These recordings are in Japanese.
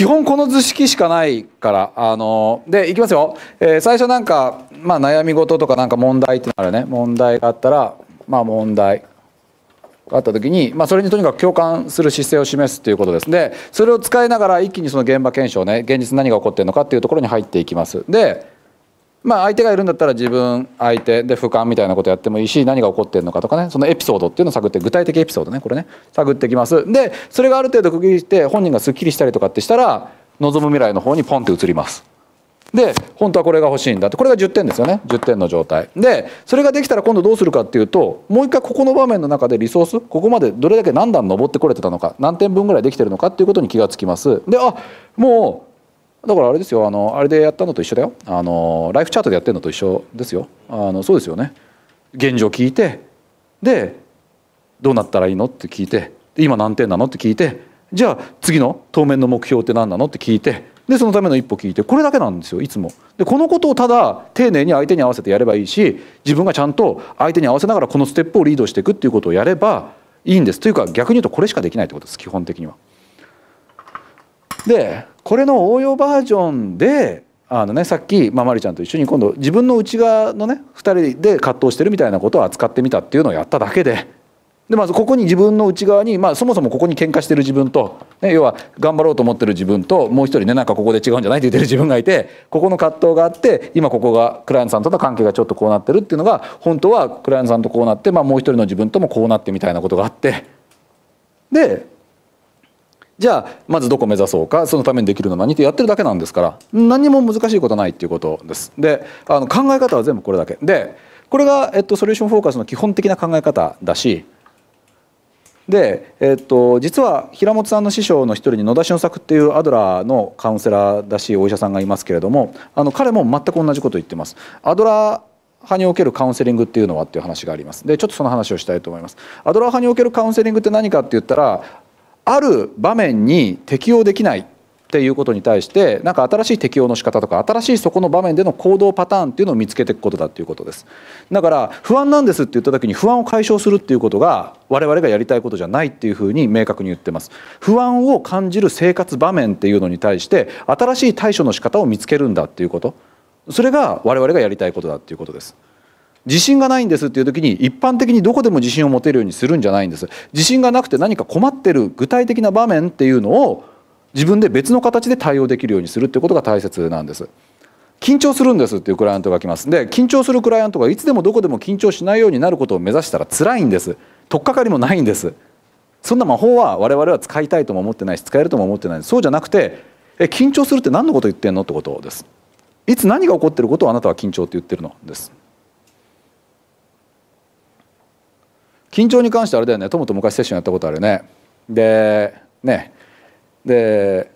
基本この図式しかないからあのでいきますよ、えー、最初なんか、まあ、悩み事とかなんか問題ってなるね問題があったらまあ問題があった時に、まあ、それにとにかく共感する姿勢を示すっていうことですでそれを使いながら一気にその現場検証ね現実何が起こってるのかっていうところに入っていきますでまあ、相手がいるんだったら自分相手で俯瞰みたいなことやってもいいし何が起こってるのかとかねそのエピソードっていうのを探って具体的エピソードねこれね探ってきますでそれがある程度区切りして本人がすっきりしたりとかってしたら望む未来の方にポンって移りますで本当はこれが欲しいんだってこれが10点ですよね10点の状態でそれができたら今度どうするかっていうともう一回ここの場面の中でリソースここまでどれだけ何段登ってこれてたのか何点分ぐらいできてるのかっていうことに気がつきますであもうだからあれですよあのあれでやったのと一緒だよあのライフチャートでやってるのと一緒ですよあのそうですよね現状聞いてでどうなったらいいのって聞いて今何点なのって聞いてじゃあ次の当面の目標って何なのって聞いてでそのための一歩聞いてこれだけなんですよいつも。でこのことをただ丁寧に相手に合わせてやればいいし自分がちゃんと相手に合わせながらこのステップをリードしていくっていうことをやればいいんですというか逆に言うとこれしかできないってことです基本的には。でこれの応用バージョンであのねさっき、まあ、まりちゃんと一緒に今度自分の内側のね2人で葛藤してるみたいなことを扱ってみたっていうのをやっただけで。でまずここに自分の内側に、まあ、そもそもここに喧嘩してる自分と、ね、要は頑張ろうと思ってる自分ともう一人ねなんかここで違うんじゃないって言ってる自分がいてここの葛藤があって今ここがクライアントさんとの関係がちょっとこうなってるっていうのが本当はクライアントさんとこうなって、まあ、もう一人の自分ともこうなってみたいなことがあってでじゃあまずどこ目指そうかそのためにできるのは何ってやってるだけなんですから何も難しいことはないっていうことです。であの考え方は全部これだけでこれが、えっと、ソリューションフォーカスの基本的な考え方だしで、えっと、実は平本さんの師匠の一人に野田俊作っていうアドラーのカウンセラーだしお医者さんがいますけれどもあの彼も全く同じことを言ってます。アドラー派におけるカウンセリングっていうのはっていう話がありますでちょっとその話をしたいと思いますアドラー派におけるカウンセリングって何かって言ったらある場面に適用できないっていうことに対して何か新しい適用の仕方とか新しいそこの場面での行動パターンっていうのを見つけていくことだっていうことですだから不安なんですって言った時に不安を解消するっていうことが我々がやりたいことじゃないっていうふうに明確に言ってます不安を感じる生活場面っていうのに対して新しい対処の仕方を見つけるんだっていうことそれが我々がやりたいことだっていうことです自信がないんですっていう時に一般的にどこでも自信を持てるようにするんじゃないんです自信がなくて何か困ってる具体的な場面っていうのを自分で別の形で対応できるようにするっていうことが大切なんです緊張するんですっていうクライアントが来ますで緊張するクライアントがいつでもどこでも緊張しないようになることを目指したら辛いんです取っかかりもないんですそんな魔法は我々は使いたいとも思ってないし使えるとも思ってないそうじゃなくてえ緊張するって何のこと言ってんのってことですいつ何が起こってることをあなたは緊張って言ってるのです緊張に関してあれだよねトと昔セッションやったことあるよねでねで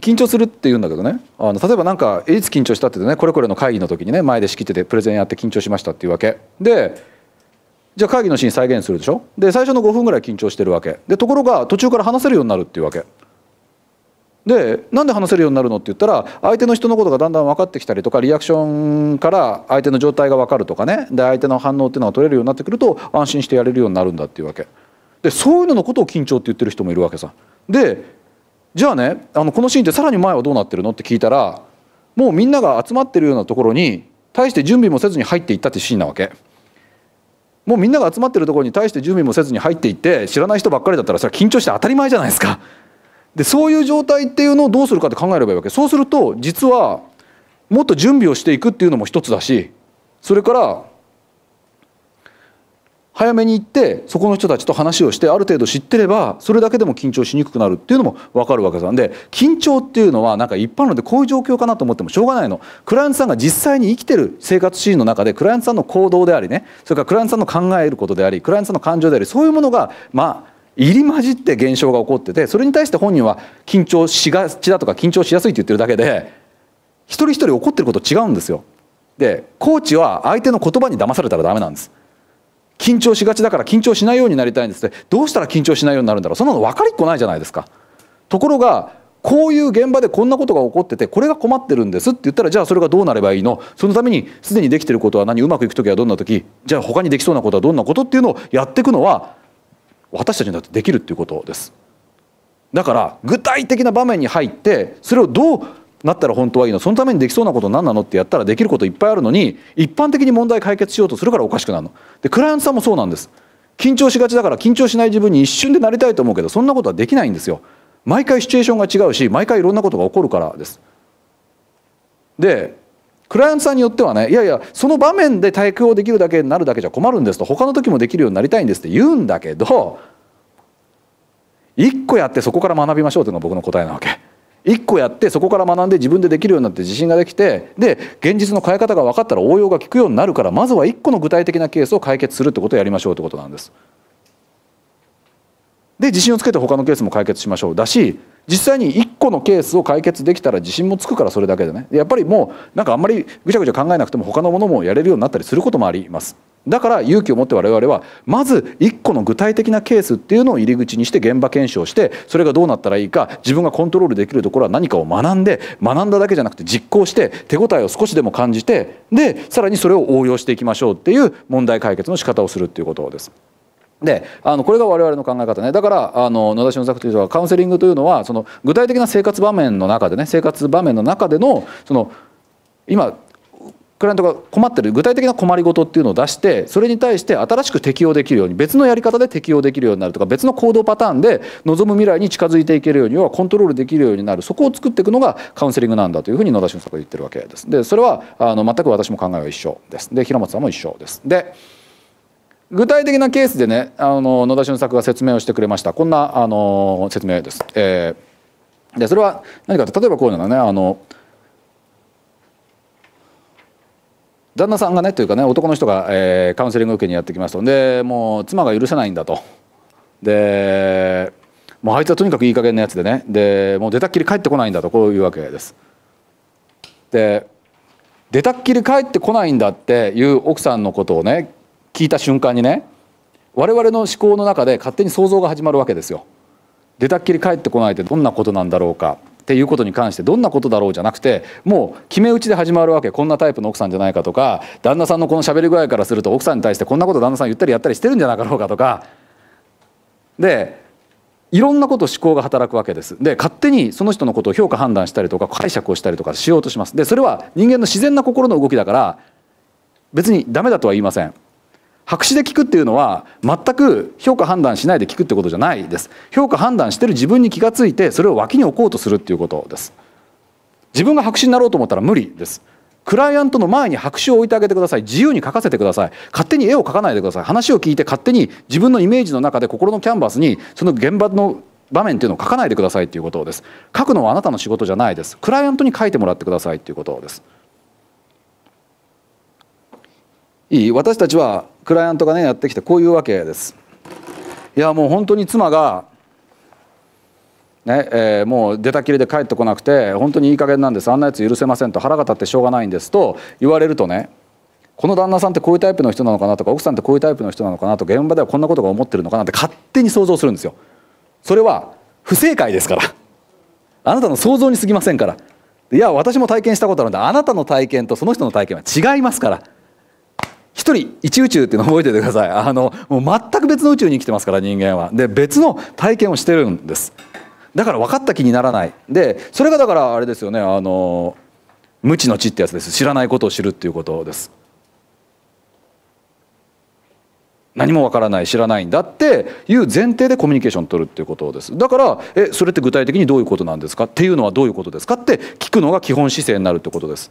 緊張するって言うんだけどねあの例えばなんかいつ緊張したって言うとねこれこれの会議の時にね前で仕切っててプレゼンやって緊張しましたっていうわけでじゃあ会議のシーン再現するでしょで最初の5分ぐらい緊張してるわけでところが途中から話せるようになるっていうわけでなんで話せるようになるのって言ったら相手の人のことがだんだん分かってきたりとかリアクションから相手の状態が分かるとかねで相手の反応っていうのが取れるようになってくると安心してやれるようになるんだっていうわけでそういうののことを緊張って言ってる人もいるわけさでじゃあねあのこのシーンってさらに前はどうなってるのって聞いたらもうみんなが集まってるようなところに対して準備もせずに入っていったってシーンなわけもうみんなが集まってるところに対して準備もせずに入っていって知らない人ばっかりだったらそれは緊張して当たり前じゃないですかでそういう状態っていうのをどうするかって考えればいいわけそうすると実はもっと準備をしていくっていうのも一つだしそれから早めに行ってそこの人たちと話をしてある程度知ってればそれだけでも緊張しにくくなるっていうのも分かるわけなんで緊張っていうのはなんか一般のでこういう状況かなと思ってもしょうがないのクライアントさんが実際に生きてる生活シーンの中でクライアントさんの行動でありねそれからクライアントさんの考えることでありクライアントさんの感情でありそういうものがまあ入り混じって現象が起こっててそれに対して本人は緊張しがちだとか緊張しやすいって言ってるだけで一人一人怒ってること違うんですよ。でコーチは相手の言葉に騙されたらダメなんです。緊張しがちだから緊張しないようになりたいんですってどうしたら緊張しないようになるんだろうそんなの分かりっこないじゃないですか。ところがこういう現場でこんなことが起こっててこれが困ってるんですって言ったらじゃあそれがどうなればいいのそのためにすでにできてることは何うまくいく時はどんな時じゃあ他にできそうなことはどんなことっていうのをやっていくのは私たちにだってできるっていうことですだから具体的な場面に入ってそれをどうなったら本当はいいのそのためにできそうなこと何なのってやったらできることいっぱいあるのに一般的に問題解決しようとするからおかしくなるのでクライアントさんもそうなんです緊張しがちだから緊張しない自分に一瞬でなりたいと思うけどそんなことはできないんですよ毎回シチュエーションが違うし毎回いろんなことが起こるからですでクライアントさんによってはねいやいやその場面で対応できるだけになるだけじゃ困るんですと他の時もできるようになりたいんですって言うんだけど1個やってそこから学びましょうというのが僕の答えなわけ。1個やってそこから学んで自分でできるようになって自信ができてで現実の変え方が分かったら応用が効くようになるからまずは1個の具体的なケースを解決するってことをやりましょうってことなんです。で自信をつけて他のケースも解決しましょうだし実際に個のケースを解決できたら自信もつくからそれだけでねやっぱりもうなんかあんまりぐちゃぐちゃ考えなくても他のものもやれるようになったりすることもありますだから勇気を持って我々はまず1個の具体的なケースっていうのを入り口にして現場検証してそれがどうなったらいいか自分がコントロールできるところは何かを学んで学んだだけじゃなくて実行して手応えを少しでも感じてでさらにそれを応用していきましょうっていう問題解決の仕方をするっていうことです。であのこれが我々の考え方ねだからあの野田俊作という人はカウンセリングというのはその具体的な生活場面の中でね生活場面の中でのその今クライアントが困ってる具体的な困りごとっていうのを出してそれに対して新しく適用できるように別のやり方で適用できるようになるとか別の行動パターンで望む未来に近づいていけるように要はコントロールできるようになるそこを作っていくのがカウンセリングなんだというふうに野田俊作が言ってるわけです。でそれはあの全く私も考えは一緒です。で平松さんも一緒です。で具体的なケースでねあの野田俊作が説明をしてくれましたこんなあの説明です。えー、でそれは何かと例えばこういうのがねあの旦那さんがねというかね男の人が、えー、カウンセリング受けにやってきますとでもう妻が許せないんだと。でもうあいつはとにかくいい加減なやつでねでもう出たっきり帰ってこないんだとこういうわけです。で出たっきり帰ってこないんだっていう奥さんのことをね聞いた瞬間にね我々の思考の中で勝手に想像が始まるわけですよ。出たっきり帰ってこないってどんなことなんだろうかっていうことに関してどんなことだろうじゃなくてもう決め打ちで始まるわけこんなタイプの奥さんじゃないかとか旦那さんのこの喋り具合からすると奥さんに対してこんなこと旦那さん言ったりやったりしてるんじゃなかろうかとかでいろんなこと思考が働くわけですで勝手にその人のことを評価判断したりとか解釈をしたりとかしようとしますでそれは人間の自然な心の動きだから別にダメだとは言いません白紙で聞くっていうのは全く評価判断しないで聞くってことじゃないです評価判断してる自分に気がついてそれを脇に置こうとするっていうことです自分が白紙になろうと思ったら無理ですクライアントの前に白紙を置いてあげてください自由に書かせてください勝手に絵を描かないでください話を聞いて勝手に自分のイメージの中で心のキャンバスにその現場の場面っていうのを書かないでくださいっていうことです書くのはあなたの仕事じゃないですクライアントに書いてもらってくださいっていうことですいい私たちはクライアントがねやってきてこういうわけです。いやもう本当に妻がねえー、もう出たきりで帰ってこなくて本当にいい加減なんですあんなやつ許せませんと腹が立ってしょうがないんですと言われるとねこの旦那さんってこういうタイプの人なのかなとか奥さんってこういうタイプの人なのかなと現場ではこんなことが思ってるのかなって勝手に想像するんですよ。それは不正解ですからあなたの想像にすぎませんからいや私も体験したことあるんであなたの体験とその人の体験は違いますから。人一宇宙っていうのを覚えててくださいあのもう全く別の宇宙に生きてますから人間はで別の体験をしてるんですだから分かった気にならないでそれがだからあれですよねあの無知の知ってやつです知らないことを知るっていうことです何もわからない知らないんだっていう前提でコミュニケーション取るっていうことですだからえそれって具体的にどういうことなんですかっていうのはどういうことですかって聞くのが基本姿勢になるってことです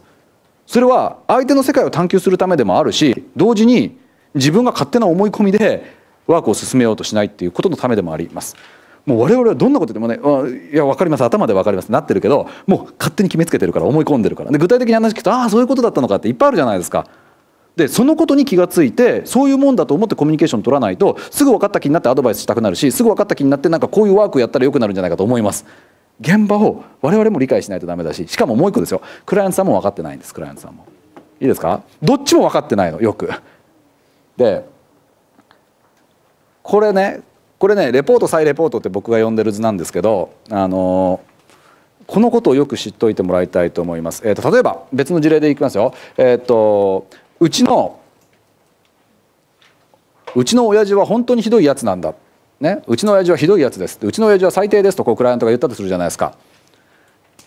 それは相手の世界を探求するためでもあるし同時に自分が勝手な思い込みでワークを進めようとしないっていうことのためでもありますもう我々はどんなことでもね「いや分かります頭で分かります」なってるけどもう勝手に決めつけてるから思い込んでるからで具体的に話聞くと「ああそういうことだったのか」っていっぱいあるじゃないですか。でそのことに気が付いてそういうもんだと思ってコミュニケーション取らないとすぐ分かった気になってアドバイスしたくなるしすぐ分かった気になってなんかこういうワークやったらよくなるんじゃないかと思います。現場を我々も理解しないとダメだししかももう一個ですよクライアントさんも分かってないんですクライアントさんもいいですかどっちも分かってないのよくでこれねこれねレポート再レポートって僕が呼んでる図なんですけどあのこのことをよく知っておいてもらいたいと思います。えーと、例えば別の事例でいきますよ。えーとうちのうちの親父は本当にひどいやつなんだね、うちの親父はひどいやつですうちの親父は最低ですとこうクライアントが言ったとするじゃないですか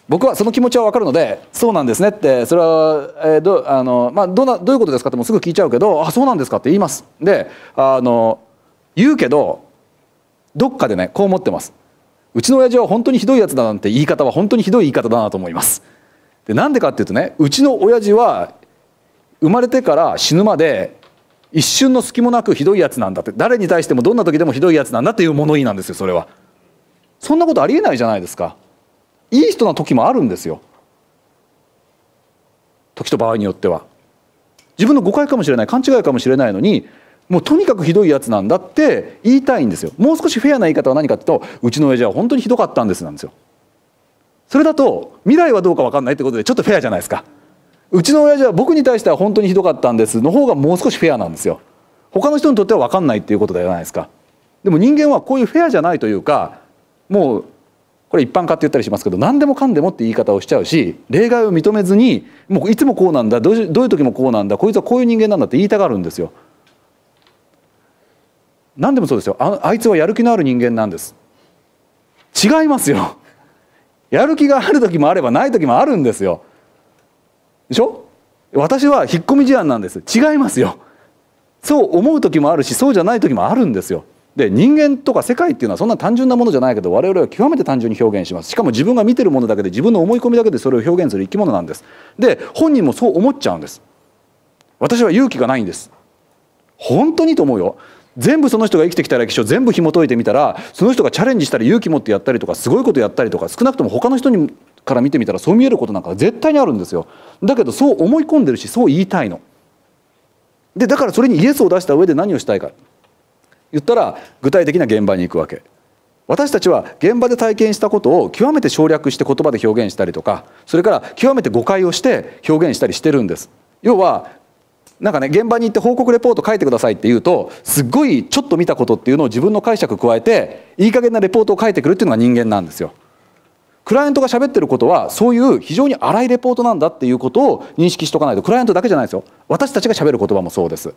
僕はその気持ちは分かるのでそうなんですねってそれは、えーどあのまあ、どなどういうことですかってもすぐ聞いちゃうけどあそうなんですかって言いますであの言うけどどっかでねこう思ってますうちの親父は本当にひどいやつだなんて言い方は本当にひどい言い方だなと思いますでなんでかっていうとねうちの親父は生まれてから死ぬまで一瞬の隙もなくひどいやつなんだって誰に対してもどんな時でもひどいやつなんだっていう物言いなんですよそれはそんなことありえないじゃないですかいい人な時もあるんですよ時と場合によっては自分の誤解かもしれない勘違いかもしれないのにもうとにかくひどいやつなんだって言いたいんですよもう少しフェアな言い方は何かっていうとうちの親父は本当にひどかったんですなんですよそれだと未来はどうか分かんないってことでちょっとフェアじゃないですかうちの親父は僕に対しては本当にひどかったんですの方がもう少しフェアなんですよ他の人にとっては分かんないっていうことじゃないですかでも人間はこういうフェアじゃないというかもうこれ一般化って言ったりしますけど何でもかんでもって言い方をしちゃうし例外を認めずにもういつもこうなんだどういう時もこうなんだこいつはこういう人間なんだって言いたがるんですよ。何でもそうですよああいつはやる気のある人間なんです違いますよやる気がある時もあればない時もあるんですよでしょ私は引っ込み思案なんです違いますよそう思う時もあるしそうじゃない時もあるんですよで人間とか世界っていうのはそんな単純なものじゃないけど我々は極めて単純に表現しますしかも自分が見てるものだけで自分の思い込みだけでそれを表現する生き物なんですで本人もそう思っちゃうんです私は勇気がないんです本当にと思うよ全部その人が生きてきた歴史を全部紐解いてみたらその人がチャレンジしたり勇気持ってやったりとかすごいことやったりとか少なくとも他の人にから見てみたらそう見えることなんか絶対にあるんですよだけどそう思い込んでるしそう言いたいのでだからそれにイエスを出した上で何をしたいか言ったら具体的な現場に行くわけ私たちは現場で体験したことを極めて省略して言葉で表現したりとかそれから極めて誤解をして表現したりしてるんです要はなんかね現場に行って報告レポート書いてくださいって言うとすっごいちょっと見たことっていうのを自分の解釈加えていい加減なレポートを書いてくるっていうのが人間なんですよクライアントが喋ってることはそういう非常に荒いレポートなんだっていうことを認識しとかないとクライアントだけじゃないですよ私たちが喋る言葉もそうです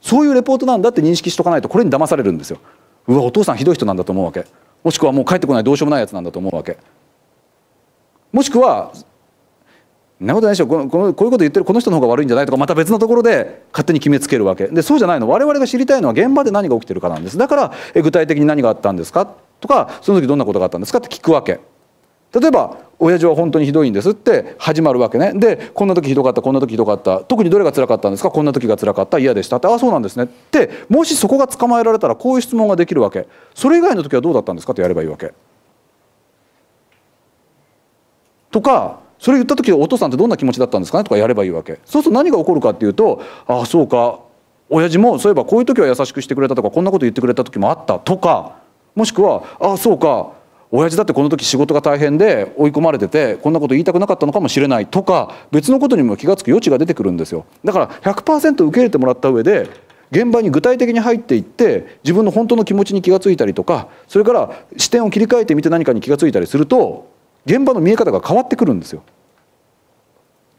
そういうレポートなんだって認識しとかないとこれに騙されるんですようわお父さんひどい人なんだと思うわけもしくはもう帰ってこないどうしようもないやつなんだと思うわけもしくはなことないでしょこのこのこういうこと言ってるこの人の方が悪いんじゃないとかまた別のところで勝手に決めつけるわけでそうじゃないの我々が知りたいのは現場で何が起きてるかなんですだからえ具体的に何があったんですかとかその時どんなことがあったんですかって聞くわけ例えば親父は本当にひどいんですって始まるわけねでこんな時ひどかったこんな時ひどかった特にどれが辛かったんですかこんな時が辛かった嫌でしたってああそうなんですねってもしそこが捕まえられたらこういう質問ができるわけそれ以外の時はどうだったんですかってやればいいわけ。とかそれ言った時お父さんってどんな気持ちだったんですかねとかやればいいわけそうすると何が起こるかっていうとああそうか親父もそういえばこういう時は優しくしてくれたとかこんなこと言ってくれた時もあったとかもしくはああそうか親父だってこの時仕事が大変で追い込まれててこんなこと言いたくなかったのかもしれないとか別のことにも気が付く余地が出てくるんですよだから100%受け入れてもらった上で現場に具体的に入っていって自分の本当の気持ちに気が付いたりとかそれから視点を切り替えてみて何かに気が付いたりすると現場の見え方が変わってくるんですよ。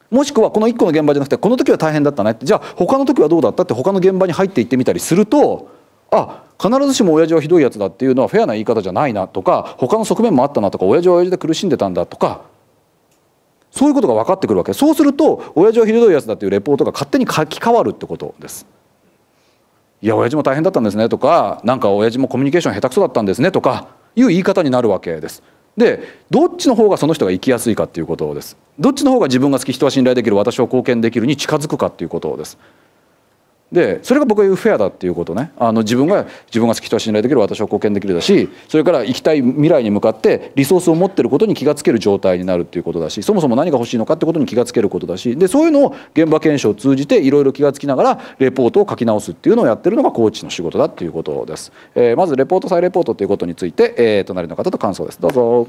もしくはこの1個の現場じゃなくてこの時は大変だったねじゃあ他の時はどうだったって他の現場に入っていってみたりするとあ必ずしも親父はひどいやつだっていうのはフェアな言い方じゃないなとか他の側面もあったなとか親父は親父で苦しんでたんだとかそういうことが分かってくるわけそうすると親父はひどいやつだっていうレポートが勝手に書き換わるってことです。いや親父も大変だったんですねとかなんか親父もコミュニケーション下手くそだったんですねとかいう言い方になるわけです。でどっちの方がその人が生きやすいかっていうことです。どっちの方が自分が好き人は信頼できる私は貢献できるに近づくかっていうことです。でそれが僕はフェアだっていうことねあの自分が自分が好きとは信頼できる私は貢献できるだしそれから行きたい未来に向かってリソースを持ってることに気が付ける状態になるっていうことだしそもそも何が欲しいのかってことに気が付けることだしでそういうのを現場検証を通じていろいろ気が付きながらレポートを書き直すっていうのをやってるのがコーチの仕事だっていうことです。えー、まずレポート再レポートということについて、えー、隣の方と感想ですどうぞ